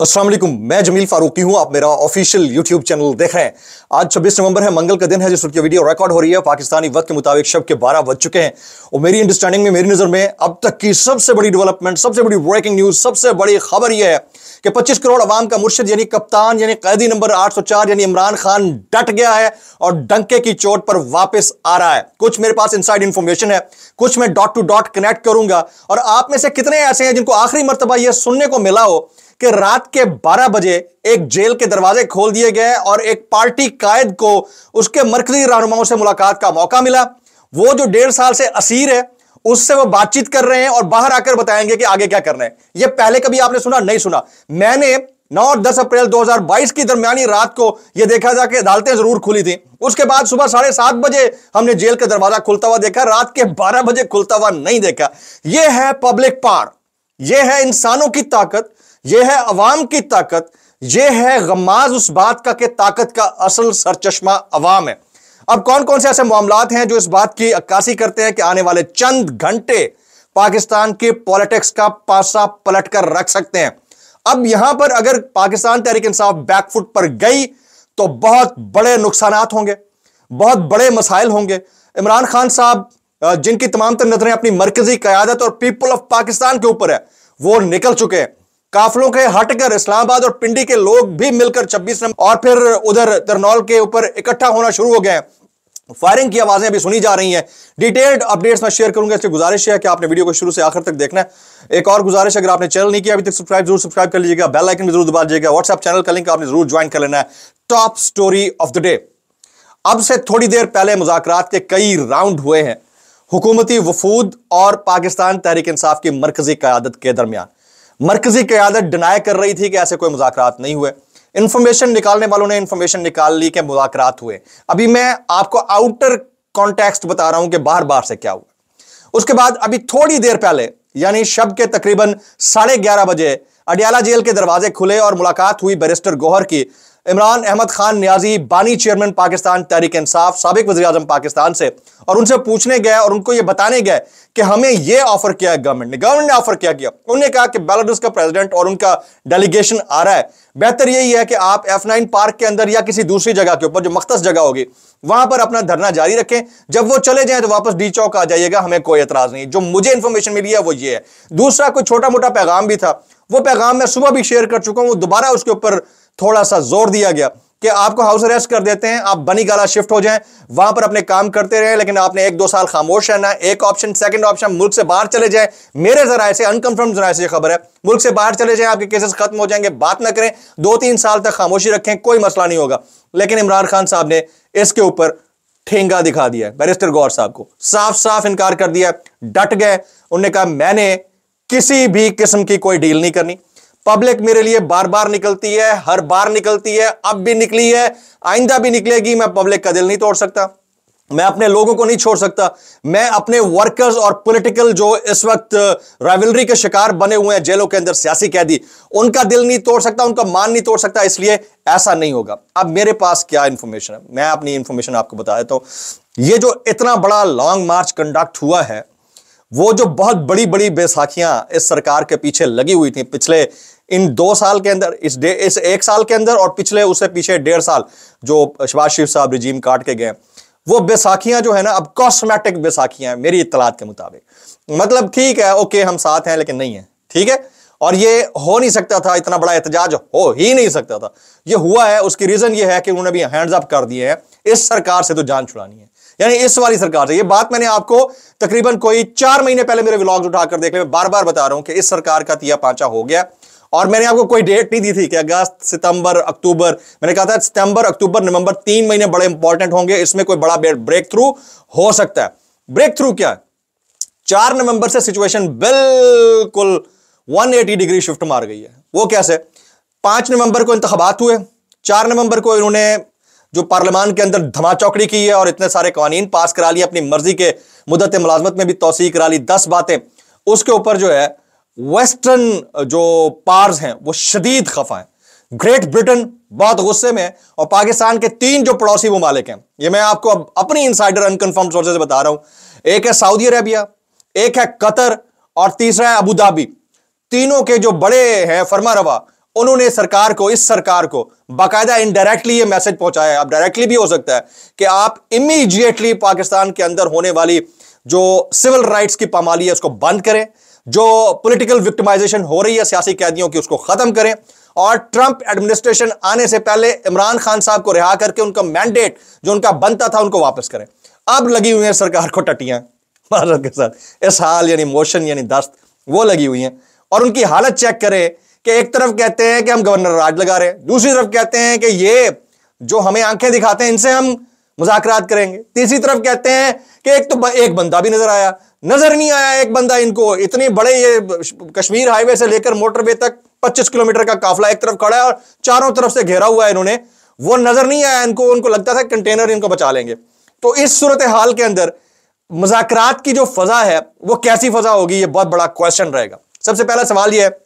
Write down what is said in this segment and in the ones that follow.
असल मैं जमील फारूकी हूं आप मेरा ऑफिशियल यूट्यूब चैनल देख रहे हैं आज 26 नवंबर है मंगल का दिन है जिस वक्त वीडियो रिकॉर्ड हो रही है पाकिस्तानी वक्त के मुताबिक शब के 12 बज चुके हैं और मेरी अंडरस्टैंडिंग में मेरी नज़र में अब तक की सबसे बड़ी डेवलपमेंट सबसे बड़ी ब्रेकिंग न्यूज़ सबसे बड़ी खबर यह है कि पच्चीस करोड़ अवाम का मुर्शद यानी कप्तान यानी कैदी नंबर आठ यानी इमरान खान डट गया है और डंके की चोट पर वापस आ रहा है कुछ मेरे पास इनसाइड इंफॉर्मेशन है कुछ मैं डॉट टू डॉट कनेक्ट करूंगा और आप में से कितने ऐसे हैं जिनको आखिरी मरतबा यह सुनने को मिला हो कि रात के 12 बजे एक जेल के दरवाजे खोल दिए गए और एक पार्टी कायद को उसके मरकजी रहनुमाओं से मुलाकात का मौका मिला वो जो डेढ़ साल से असीर है उससे वो बातचीत कर रहे हैं और बाहर आकर बताएंगे कि आगे क्या करना है ये पहले कभी आपने सुना नहीं सुना मैंने 9 और 10 अप्रैल 2022 की दरमियानी रात को यह देखा जा कि अदालतें जरूर खुली थी उसके बाद सुबह साढ़े सात बजे हमने जेल का दरवाजा खुलता हुआ देखा रात के 12 बजे खुलता हुआ नहीं देखा यह है पब्लिक पार यह है इंसानों की ताकत यह है अवाम की ताकत यह है गमाज उस बात का कि ताकत का असल सरचश्मा अवाम है अब कौन कौन से ऐसे मामला हैं जो इस बात की अक्कासी करते हैं कि आने वाले चंद घंटे पाकिस्तान के पॉलिटिक्स का पासा पलट कर रख सकते हैं अब यहां पर अगर पाकिस्तान तहरीक इंसाफ बैकफुट पर गई तो बहुत बड़े नुकसान होंगे बहुत बड़े मसाइल होंगे इमरान खान साहब जिनकी तमाम तर नजरें अपनी मरकजी क्यादत और पीपल ऑफ पाकिस्तान के ऊपर है वो निकल चुके हैं काफलों के हटकर इस्लामाबाद और पिंडी के लोग भी मिलकर छब्बीस नंबर और फिर उधर तरनौल के ऊपर इकट्ठा होना शुरू हो गए फायरिंग की आवाजें अभी सुनी जा रही हैं डिटेल्ड अपडेट्स मैं शेयर करूंगा इसलिए गुजारिश है कि आपने वीडियो को शुरू से आखिर तक देखना है एक और गुजारिश अगर आपने चैनल नहीं किया अभी तक सब्सक्राइब जरूर सब्सक्राइब कर लीजिएगा बेल आइकन भी जरूर दबा दीजिएगा व्हाट्सएप चैनल का लिंक आपने जरूर ज्वाइन कर लेना है top story of the day अब से थोड़ी देर पहले मुजाकर के कई राउंड हुए हैं हुकूमती वफूद और पाकिस्तान तहरीक इंसाफ की मरकजी क्यादत के दरमियान मरकजी क्यादत डिनाई कर रही थी कि ऐसे कोई मुजाकर नहीं हुए इंफॉर्मेशन निकालने वालों ने इंफॉर्मेशन निकाल ली कि मुजाकर हुए अभी मैं आपको आउटर कॉन्टेक्स्ट बता रहा हूं कि बार बार से क्या हुआ उसके बाद अभी थोड़ी देर पहले यानी शब के तकरीबन साढ़े ग्यारह बजे अडियाला जेल के दरवाजे खुले और मुलाकात हुई बैरिस्टर गोहर की इमरान अहमद खान न्याजी बानी चेयरमैन पाकिस्तान तहरीक इंसाफ सबक वजी अजम पाकिस्तान से और उनसे पूछने गए और उनको ये बताने गए कि हमें ये ऑफर किया है गवर्नमेंट ने गवर्नमेंट ने ऑफर क्या किया उन्होंने कहा कि बेलारूस का प्रेसिडेंट और उनका डेलीगेशन आ रहा है बेहतर यही है कि आप एफ नाइन पार्क के अंदर या किसी दूसरी जगह के ऊपर जो मख्त जगह होगी वहां पर अपना धरना जारी रखें जब वो चले जाएं तो वापस डी चौक आ जाइएगा हमें कोई एतराज नहीं जो मुझे इन्फॉर्मेशन मिली है वो ये है दूसरा कोई छोटा मोटा पैगाम भी था वो पैगाम मैं सुबह भी शेयर कर चुका हूँ वो दोबारा उसके ऊपर थोड़ा सा जोर दिया गया कि आपको हाउस अरेस्ट कर देते हैं आप बनी गाला शिफ्ट हो जाएं वहां पर अपने काम करते रहे लेकिन आपने एक दो साल खामोश रहना एक ऑप्शन सेकंड ऑप्शन मुल्क से बाहर चले जाएं मेरे जराए से अनकंफर्म जरा से खबर है मुल्क से बाहर चले जाएं आपके केसेस खत्म हो जाएंगे बात ना करें दो तीन साल तक खामोशी रखें कोई मसला नहीं होगा लेकिन इमरान खान साहब ने इसके ऊपर ठेंगा दिखा दिया बैरिस्टर गौर साहब को साफ साफ इनकार कर दिया डट गए उन्होंने कहा मैंने किसी भी किस्म की कोई डील नहीं करनी पब्लिक मेरे लिए बार बार निकलती है हर बार निकलती है अब भी निकली है आइंदा भी निकलेगी मैं पब्लिक का दिल नहीं तोड़ सकता मैं अपने लोगों को नहीं छोड़ सकता मैं अपने वर्कर्स और पॉलिटिकल जो इस वक्त राइवलरी uh, के शिकार बने हुए हैं जेलों के अंदर सियासी कैदी उनका दिल नहीं तोड़ सकता उनका मान नहीं तोड़ सकता इसलिए ऐसा नहीं होगा अब मेरे पास क्या इंफॉर्मेशन है मैं अपनी इंफॉर्मेशन आपको बता देता हूं ये जो इतना बड़ा लॉन्ग मार्च कंडक्ट हुआ है वो जो बहुत बड़ी बड़ी बेसाखियां इस सरकार के पीछे लगी हुई थी पिछले इन दो साल के अंदर इस डे इस एक साल के अंदर और पिछले उससे पीछे डेढ़ साल जो शबाज शिव साहब रिजीम काट के गए वो बेसाखियां जो है ना अब कॉस्मेटिक बेसाखियां हैं मेरी इतलात के मुताबिक मतलब ठीक है ओके हम साथ हैं लेकिन नहीं है ठीक है और ये हो नहीं सकता था इतना बड़ा एहतजाज हो ही नहीं सकता था ये हुआ है उसकी रीजन ये है कि उन्होंने भी हैंड्स अप कर दिए हैं इस सरकार से तो जान छुड़ानी है यानी इस वाली सरकार से ये बात मैंने आपको तकरीबन कोई चार महीने पहले मेरे व्लॉग्स उठाकर देख ले मैं बार बार बता रहा हूं कि इस सरकार का तिया पांचा हो गया और मैंने आपको कोई डेट नहीं दी थी कि अगस्त सितंबर अक्टूबर मैंने कहा था सितंबर अक्टूबर नवंबर तीन महीने बड़े इंपॉर्टेंट होंगे इसमें कोई बड़ा ब्रेक थ्रू हो सकता है ब्रेक थ्रू क्या है चार नवंबर से सिचुएशन बिल्कुल 180 डिग्री शिफ्ट मार गई है वो कैसे पांच नवंबर को इंतबात हुए चार नवंबर को इन्होंने जो पार्लियामान के अंदर धमाचौकड़ी की है और इतने सारे कानून पास करा लिए अपनी मर्जी के मुदत मुलाजमत में भी तोसी करा ली दस बातें उसके ऊपर जो है वेस्टर्न जो पार्स हैं वो शदीद खफा है ग्रेट ब्रिटेन बहुत गुस्से में है और पाकिस्तान के तीन जो पड़ोसी ममालिक हैं ये मैं आपको अब अपनी इंसाइडर अनकन्फर्म सोर्सेज से बता रहा हूं एक है सऊदी अरेबिया एक है कतर और तीसरा है अबू धाबी तीनों के जो बड़े हैं फर्मा रवा उन्होंने सरकार को इस सरकार को बाकायदा इनडायरेक्टली ये मैसेज पहुंचाया है अब डायरेक्टली भी हो सकता है कि आप इमीजिएटली पाकिस्तान के अंदर होने वाली जो सिविल राइट्स की पामाली है उसको बंद करें जो पॉलिटिकल विक्टिमाइजेशन हो रही है सियासी कैदियों की उसको खत्म करें और ट्रंप एडमिनिस्ट्रेशन आने से पहले इमरान खान साहब को रिहा करके उनका मैंडेट जो उनका बनता था उनको वापस करें अब लगी हुई है सरकार को टटियां भारत के साथ इस हाल यानी मोशन यानी दस्त वो लगी हुई है और उनकी हालत चेक करें कि एक तरफ कहते हैं कि हम गवर्नर राज लगा रहे हैं दूसरी तरफ कहते हैं कि ये जो हमें आंखें दिखाते हैं इनसे हम मुजाकरात करेंगे तीसरी तरफ कहते हैं कि एक तो एक बंदा भी नजर आया नजर नहीं आया एक बंदा इनको इतने बड़े ये कश्मीर हाईवे से लेकर मोटरवे तक 25 किलोमीटर का काफला एक तरफ खड़ा है और चारों तरफ से घेरा हुआ है इन्होंने वो नजर नहीं आया इनको उनको लगता था कंटेनर इनको बचा लेंगे तो इस सूरत हाल के अंदर मुजाकरात की जो फजा है वो कैसी फजा होगी ये बहुत बड़ा क्वेश्चन रहेगा सबसे पहला सवाल यह है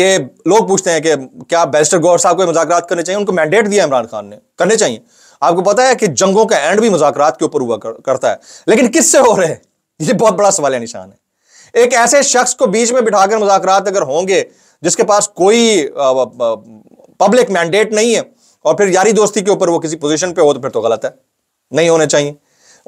कि लोग पूछते हैं कि क्या बैरिस्टर गौर साहब को मुजाकर करने चाहिए उनको मैंडेट दिया इमरान खान ने करने चाहिए आपको पता है कि जंगों का एंड भी मुजाकरात के ऊपर हुआ कर, करता है लेकिन किससे हो रहे हैं ये बहुत बड़ा सवाल है निशान है एक ऐसे शख्स को बीच में बिठाकर मुजाकरात अगर होंगे जिसके पास कोई पब्लिक मैंडेट नहीं है और फिर यारी दोस्ती के ऊपर वो किसी पोजीशन पे हो तो फिर तो गलत है नहीं होने चाहिए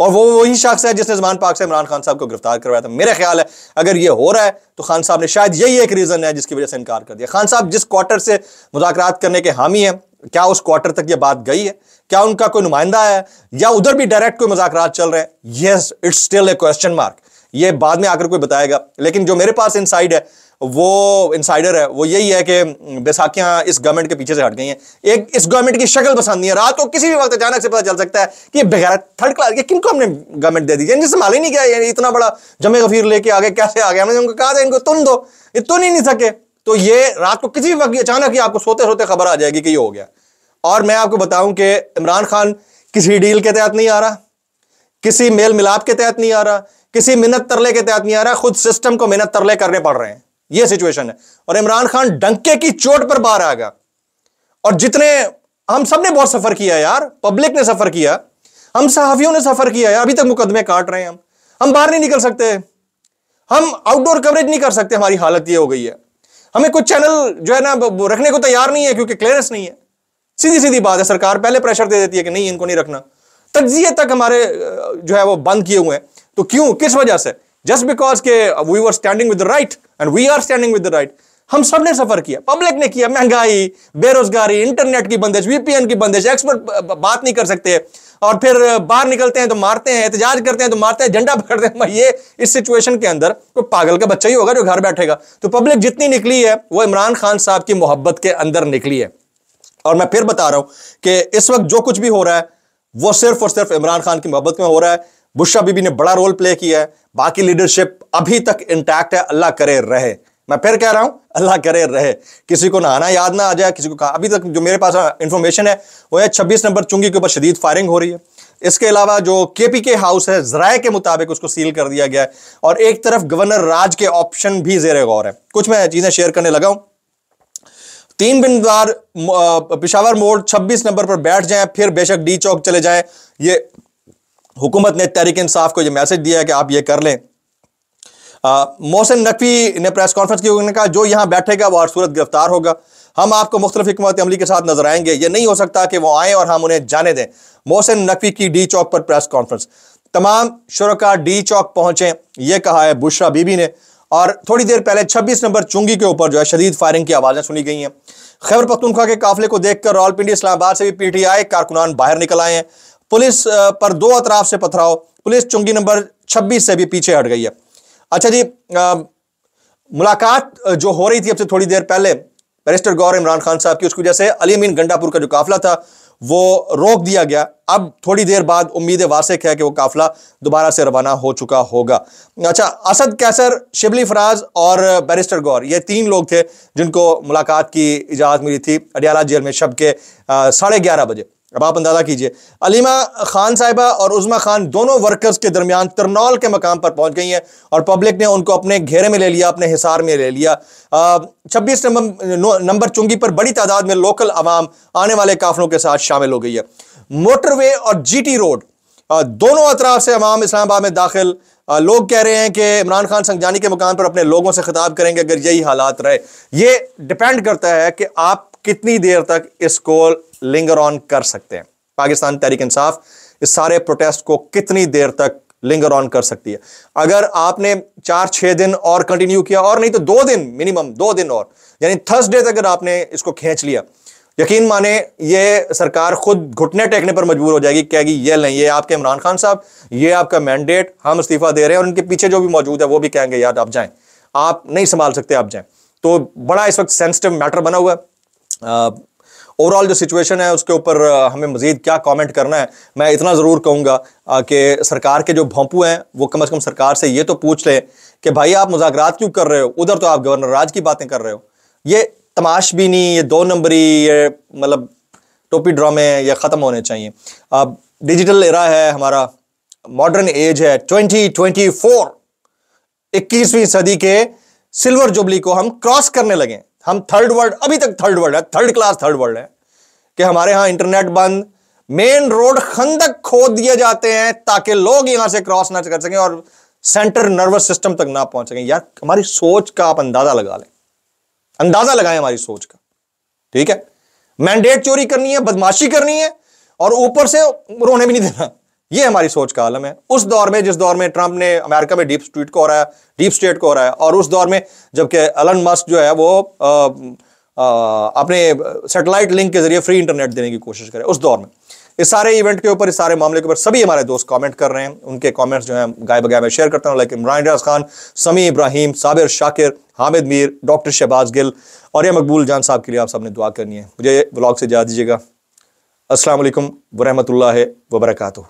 और वो वही शख्स है जिसने जमान पाक से इमरान खान साहब को गिरफ्तार करवाया था मेरा ख्याल है अगर ये हो रहा है तो खान साहब ने शायद यही एक रीज़न है जिसकी वजह से इनकार कर दिया खान साहब जिस क्वार्टर से मुजाकर करने के हामी हैं क्या उस क्वार्टर तक ये बात गई है क्या उनका कोई नुमाइंदा है या उधर भी डायरेक्ट कोई मजाक चल रहे हैं yes it's still a question mark ये बाद में आकर कोई बताएगा लेकिन जो मेरे पास इनसाइड है वो इंसाइडर है वो यही है कि बैसाखियां इस गवर्नमेंट के पीछे से हट गई हैं एक इस गवर्नमेंट की शक्ल पसंद नहीं है रात को किसी भी वक्त अचानक से पता चल सकता है कि बगैर थर्ड क्लास के किनको हमने गवर्नमेंट दे दी जिनसे माल ही नहीं किया इतना बड़ा जमे गफीर लेके आगे कैसे आ गया हमने उनको कहा था इनको तुम दो ये तुम तो ही नहीं सके तो ये रात को किसी भी वक्त अचानक ही आपको सोते सोते खबर आ जाएगी कि ये हो गया और मैं आपको बताऊं कि इमरान खान किसी डील के तहत नहीं आ रहा किसी मेल मिलाप के तहत नहीं आ रहा किसी मिन्नत तरले के तहत नहीं आ रहा खुद सिस्टम को मिन्नत तरले करने पड़ रहे हैं ये सिचुएशन है और इमरान खान डंके की चोट पर बाहर आ गया और जितने हम सब ने बहुत सफर किया यार पब्लिक ने सफर किया हम सहाफियों ने सफर किया यार अभी तक मुकदमे काट रहे हैं हम हम बाहर नहीं निकल सकते हम आउटडोर कवरेज नहीं कर सकते हमारी हालत ये हो गई है हमें कुछ चैनल जो है ना रखने को तैयार नहीं है क्योंकि क्लियरेंस नहीं है सीधी सीधी बात है सरकार पहले प्रेशर दे देती है कि नहीं इनको नहीं रखना तजिए तक हमारे जो है वो बंद किए हुए हैं तो क्यों किस वजह से जस्ट बिकॉज के we are standing with the right and we are standing with the right हम सब ने सफर किया पब्लिक ने किया महंगाई बेरोजगारी इंटरनेट की बंदिश वीपीएन की बंदिश एक्सपर्ट बात नहीं कर सकते और फिर बाहर निकलते हैं तो मारते हैं एहतजाज करते हैं तो मारते हैं झंडा पकड़ते हैं ये इस सिचुएशन के अंदर कोई पागल का बच्चा ही होगा जो घर बैठेगा तो पब्लिक जितनी निकली है वो इमरान खान साहब की मोहब्बत के अंदर निकली है और मैं फिर बता रहा हूं कि इस वक्त जो कुछ भी हो रहा है वो सिर्फ और सिर्फ इमरान खान की मोहब्बत में हो रहा है बुशा बीबी ने बड़ा रोल प्ले किया है बाकी लीडरशिप अभी तक इंटैक्ट है अल्लाह करे रहे मैं फिर कह रहा हूं अल्लाह करे रहे किसी को नहाना याद ना आ जाए किसी को कहा अभी तक जो मेरे पास इन्फॉर्मेशन है वो है छब्बीस नंबर चुंगी के ऊपर शदीद फायरिंग हो रही है इसके अलावा जो के पी के हाउस है जराए के मुताबिक उसको सील कर दिया गया है और एक तरफ गवर्नर राज के ऑप्शन भी जेर गौर है कुछ मैं चीज़ें शेयर करने लगा हूं तीन बिंदार पिशावर मोड़ 26 नंबर पर बैठ जाए फिर बेशक डी चौक चले जाए ये हुकूमत ने तहरीक इंसाफ को ये मैसेज दिया है कि आप ये कर लें मोहसिन नकवी ने प्रेस कॉन्फ्रेंस की उन्होंने कहा जो यहाँ बैठेगा वह हर सूरत गिरफ्तार होगा हम आपको मुख्तलिफ हमत अमली के साथ नजर आएंगे ये नहीं हो सकता कि वो आएँ और हम उन्हें जाने दें मोहसिन नकवी की डी चौक पर प्रेस कॉन्फ्रेंस तमाम शुरा डी चौक पहुंचे ये कहा है बुशरा बीबी ने और थोड़ी देर पहले छब्बीस नंबर चुंगी के ऊपर जो है शदीद फायरिंग की आवाज़ें सुनी गई हैं खैर पख्तूनख्वा के काफिले को देखकर रावलपिंडी इस्लामाबाद से भी पी टी आई कारकुनान बाहर निकल आए हैं पुलिस पर दो अतराफ से पथराव पुलिस चुंगी नंबर 26 से भी पीछे हट गई है अच्छा जी मुलाकात जो हो रही थी अब से थोड़ी देर पहले बैरिस्टर गौर इमरान खान साहब की उसकी वजह से अली मीन गंडापुर का जो काफिला था वो रोक दिया गया अब थोड़ी देर बाद उम्मीद वासिक है कि वो काफिला दोबारा से रवाना हो चुका होगा अच्छा असद कैसर शिबली फराज और बैरिस्टर गौर ये तीन लोग थे जिनको मुलाकात की इजाज़त मिली थी अडियाला जेल में शब के साढ़े ग्यारह बजे अब आप अंदाज़ा कीजिए अलीमा खान साहिबा और उज़मा खान दोनों वर्कर्स के दरमियान तरनौल के मकाम पर पहुंच गई हैं और पब्लिक ने उनको अपने घेरे में ले लिया अपने हिसार में ले लिया छब्बीस नंबर नंबर चुंगी पर बड़ी तादाद में लोकल आवाम आने वाले काफलों के साथ शामिल हो गई है मोटरवे और टी रोड दोनों अतराफ से अवाम इस्लामाबाद में दाखिल लोग कह रहे हैं कि इमरान खान संगजानी के मकान पर अपने लोगों से खिताब करेंगे अगर यही हालात रहे ये डिपेंड करता है कि आप कितनी देर तक इसको लिंगर ऑन कर सकते हैं पाकिस्तान तहरीक इंसाफ इस सारे प्रोटेस्ट को कितनी देर तक लिंगर ऑन कर सकती है अगर आपने चार छह दिन और कंटिन्यू किया और नहीं तो दो दिन मिनिमम दो दिन और यानी थर्सडे तक अगर आपने इसको खींच लिया यकीन माने ये सरकार खुद घुटने टेकने पर मजबूर हो जाएगी कहेगी ये नहीं ये आपके इमरान खान साहब ये आपका मैंडेट हम इस्तीफा दे रहे हैं और उनके पीछे जो भी मौजूद है वो भी कहेंगे यार आप जाएं आप नहीं संभाल सकते आप जाएं तो बड़ा इस वक्त सेंसिटिव मैटर बना हुआ है ओवरऑल जो सिचुएशन है उसके ऊपर हमें मज़ीद क्या कमेंट करना है मैं इतना ज़रूर कहूँगा कि सरकार के जो भोंपू हैं वो कम अज़ कम सरकार से ये तो पूछ लें कि भाई आप मुजाकरात क्यों कर रहे हो उधर तो आप गवर्नर राज की बातें कर रहे हो ये तमाश भी नहीं ये दो नंबरी ये मतलब टोपी ड्रामे हैं ये ख़त्म होने चाहिए अब डिजिटल एरा है हमारा मॉडर्न एज है ट्वेंटी ट्वेंटी फोर इक्कीसवीं सदी के सिल्वर जुबली को हम क्रॉस करने लगे हम थर्ड वर्ल्ड अभी तक थर्ड वर्ल्ड है थर्ड क्लास थर्ड वर्ल्ड है कि हमारे यहां इंटरनेट बंद मेन रोड खंदक खोद दिए जाते हैं ताकि लोग यहां से क्रॉस ना कर सकें और सेंटर नर्वस सिस्टम तक ना पहुंच सकें यार हमारी सोच का आप अंदाजा लगा लें अंदाजा लगाएं हमारी सोच का ठीक है मैंडेट चोरी करनी है बदमाशी करनी है और ऊपर से रोने भी नहीं देना ये हमारी सोच का आलम है उस दौर में जिस दौर में ट्रंप ने अमेरिका में डीप स्ट्रीट को हो रहा है डीप स्टेट को हो रहा है और उस दौर में जबकि अलन मस्क जो है वो आ, आ, अपने सेटेलाइट लिंक के जरिए फ्री इंटरनेट देने की कोशिश करे उस दौर में इस सारे इवेंट के ऊपर इस सारे मामले के ऊपर सभी हमारे दोस्त कमेंट कर रहे हैं उनके कमेंट्स जो हैं गाय बगाय में शेयर करता हूं लाइक इमरान रियाज खान समी इब्राहिम साबिर शाकिर हामिद मीर डॉक्टर शहबाज गिल और ये मकबूल जान साहब के लिए आप सबने दुआ करनी है मुझे ब्लॉग से जा दीजिएगा असलम ला वबरकू